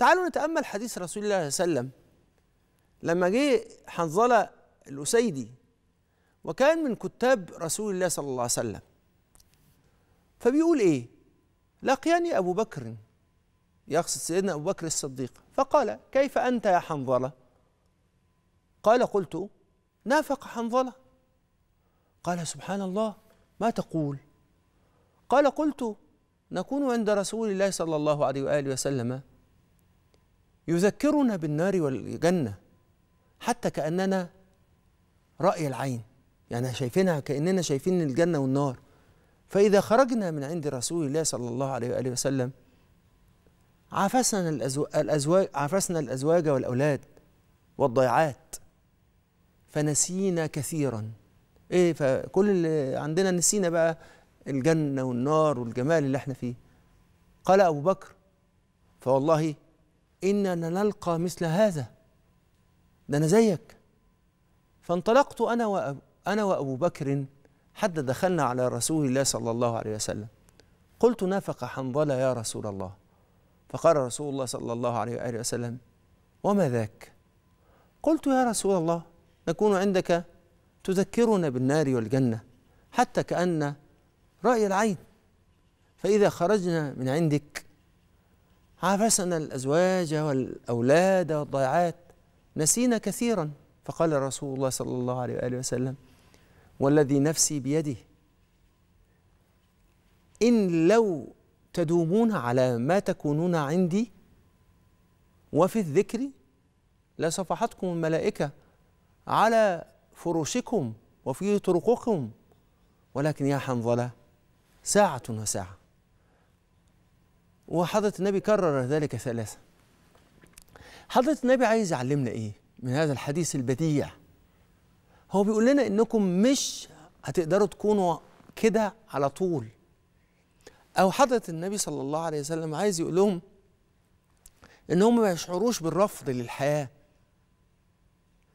تعالوا نتامل حديث رسول الله صلى الله عليه وسلم لما جه حنظله الاسيدي وكان من كتاب رسول الله صلى الله عليه وسلم فبيقول ايه لقيني ابو بكر يقصد سيدنا ابو بكر الصديق فقال كيف انت يا حنظله قال قلت نافق حنظله قال سبحان الله ما تقول قال قلت نكون عند رسول الله صلى الله عليه واله وسلم يذكرنا بالنار والجنة حتى كأننا رأي العين يعني شايفينها كأننا شايفين الجنة والنار فإذا خرجنا من عند رسول الله صلى الله عليه وآله وسلم عفسنا الأزواج عفسنا الأزواج والأولاد والضيعات فنسينا كثيرا إيه فكل اللي عندنا نسينا بقى الجنة والنار والجمال اللي احنا فيه قال أبو بكر فوالله إننا نلقى مثل هذا ده أنا زيك فانطلقت أنا وأبو, أنا وأبو بكر حتى دخلنا على رسول الله صلى الله عليه وسلم قلت نافق حنظلة يا رسول الله فقال رسول الله صلى الله عليه وآله وسلم وما ذاك قلت يا رسول الله نكون عندك تذكرنا بالنار والجنة حتى كأن رأي العين فإذا خرجنا من عندك عبسنا الأزواج والأولاد والضيعات نسينا كثيرا فقال رسول الله صلى الله عليه وآله وسلم والذي نفسي بيده إن لو تدومون على ما تكونون عندي وفي الذكر لصفحتكم الملائكة على فروشكم وفي طرقكم ولكن يا حنظلة ساعة وساعة وحضرة النبي كرر ذلك ثلاثة حضرة النبي عايز يعلمنا إيه من هذا الحديث البديع هو بيقول لنا إنكم مش هتقدروا تكونوا كده على طول أو حضرة النبي صلى الله عليه وسلم عايز يقول لهم إن هم ما يشعروش بالرفض للحياة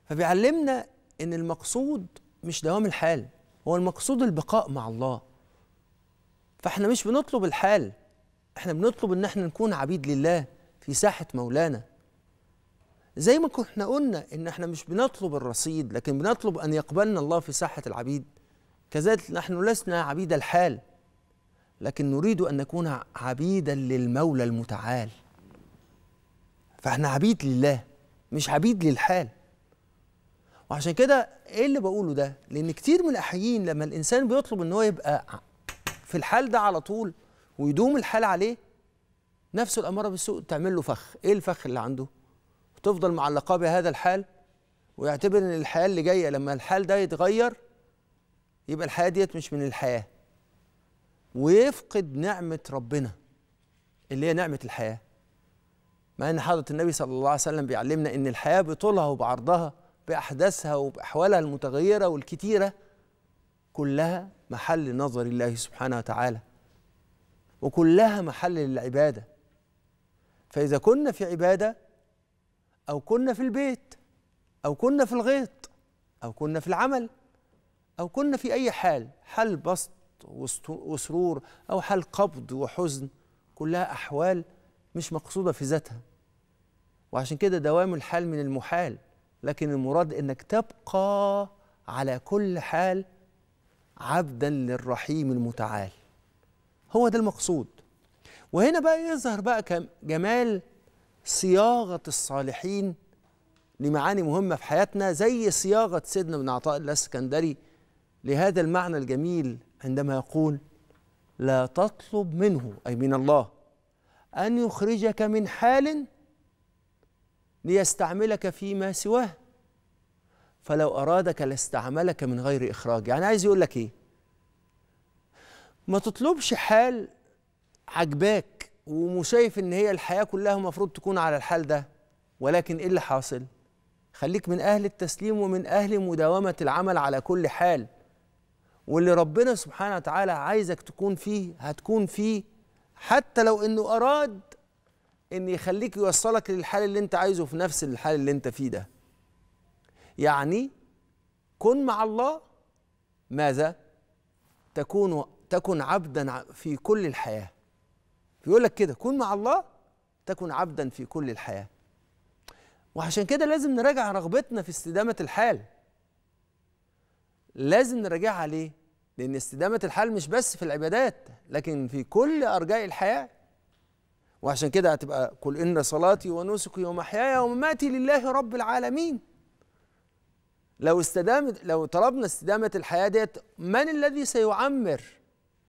فبيعلمنا إن المقصود مش دوام الحال هو المقصود البقاء مع الله فإحنا مش بنطلب الحال احنا بنطلب ان احنا نكون عبيد لله في ساحه مولانا زي ما كنا قلنا ان احنا مش بنطلب الرصيد لكن بنطلب ان يقبلنا الله في ساحه العبيد كذلك نحن لسنا عبيد الحال لكن نريد ان نكون عبيدا للمولى المتعال فاحنا عبيد لله مش عبيد للحال وعشان كده ايه اللي بقوله ده لان كتير من الاحيين لما الانسان بيطلب ان هو يبقى في الحال ده على طول ويدوم الحال عليه نفس الأمارة بالسوء تعمل له فخ إيه الفخ اللي عنده تفضل معلقاه بهذا الحال ويعتبر ان الحياه اللي جايه لما الحال ده يتغير يبقى الحياه ديت مش من الحياه ويفقد نعمه ربنا اللي هي نعمه الحياه مع ان حضره النبي صلى الله عليه وسلم بيعلمنا ان الحياه بطولها وبعرضها باحداثها وباحوالها المتغيره والكتيره كلها محل نظر الله سبحانه وتعالى وكلها محل للعبادة فإذا كنا في عبادة أو كنا في البيت أو كنا في الغيط أو كنا في العمل أو كنا في أي حال حال بسط وسرور أو حال قبض وحزن كلها أحوال مش مقصودة في ذاتها وعشان كده دوام الحال من المحال لكن المراد انك تبقى على كل حال عبدا للرحيم المتعال هو ده المقصود وهنا بقى يظهر بقى جمال صياغة الصالحين لمعاني مهمة في حياتنا زي صياغة سيدنا بن عطاء الله الاسكندري لهذا المعنى الجميل عندما يقول لا تطلب منه أي من الله أن يخرجك من حال ليستعملك فيما سواه فلو أرادك لاستعملك من غير إخراج يعني عايز يقول لك إيه ما تطلبش حال عجباك ومشايف ان هي الحياه كلها المفروض تكون على الحال ده ولكن ايه اللي حاصل خليك من اهل التسليم ومن اهل مداومه العمل على كل حال واللي ربنا سبحانه وتعالى عايزك تكون فيه هتكون فيه حتى لو انه اراد ان يخليك يوصلك للحال اللي انت عايزه في نفس الحال اللي انت فيه ده يعني كن مع الله ماذا تكون تكن عبدا في كل الحياه بيقول لك كده كن مع الله تكن عبدا في كل الحياه وعشان كده لازم نراجع رغبتنا في استدامه الحال لازم نراجعها ليه لان استدامه الحال مش بس في العبادات لكن في كل ارجاء الحياه وعشان كده هتبقى قل ان صلاتي ونسكي ومحياي ومماتي لله رب العالمين لو استدامت لو طلبنا استدامه الحياه ديت من الذي سيعمر